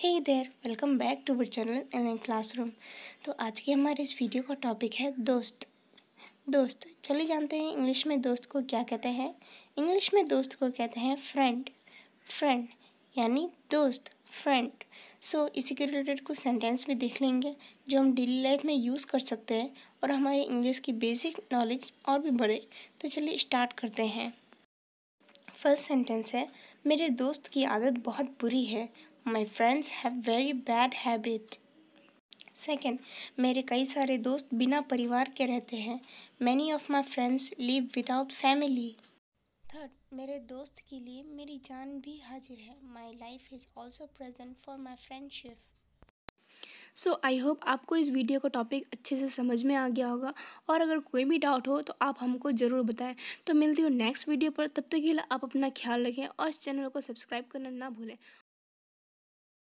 hey there welcome back to our channel N room तो आज की हमारे इस वीडियो का टॉपिक है दोस्त दोस्त चलिए जानते हैं इंग्लिश में दोस्त को क्या कहते हैं इंग्लिश में दोस्त को कहते हैं फ्रेंड फ्रेंड यानी दोस्त फ्रेंड सो so, इसी के रिलेटेड कुछ सेंटेंस भी देख लेंगे जो हम डेली लाइफ में यूज़ कर सकते हैं और हमारे इंग्लिश की बेसिक नॉलेज और भी बढ़े तो चलिए स्टार्ट करते हैं फर्स्ट सेंटेंस है मेरे दोस्त की आदत बहुत बुरी है my friends have very bad habit second मेरे कई सारे दोस्त बिना परिवार के रहते हैं many of my friends live without family third मेरे दोस्त के लिए मेरी जान भी हाजिर है my life is also present for my friendship so I hope आपको इस वीडियो का टॉपिक अच्छे से समझ में आ गया होगा और अगर कोई भी डाउट हो तो आप हमको ज़रूर बताएं तो मिलती हो नेक्स्ट वीडियो पर तब तक के लिए आप अपना ख्याल रखें और इस चैनल को सब्सक्राइब करना ना भूलें